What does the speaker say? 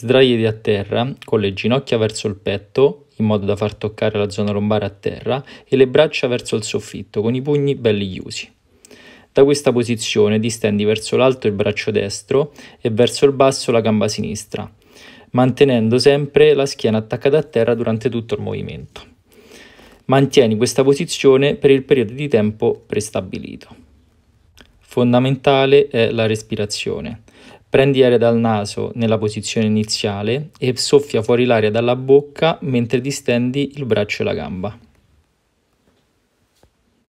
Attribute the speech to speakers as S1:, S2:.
S1: Sdraiati a terra, con le ginocchia verso il petto, in modo da far toccare la zona lombare a terra, e le braccia verso il soffitto, con i pugni belli chiusi. Da questa posizione distendi verso l'alto il braccio destro e verso il basso la gamba sinistra, mantenendo sempre la schiena attaccata a terra durante tutto il movimento. Mantieni questa posizione per il periodo di tempo prestabilito. Fondamentale è la respirazione. Prendi aria dal naso nella posizione iniziale e soffia fuori l'aria dalla bocca mentre distendi il braccio e la gamba.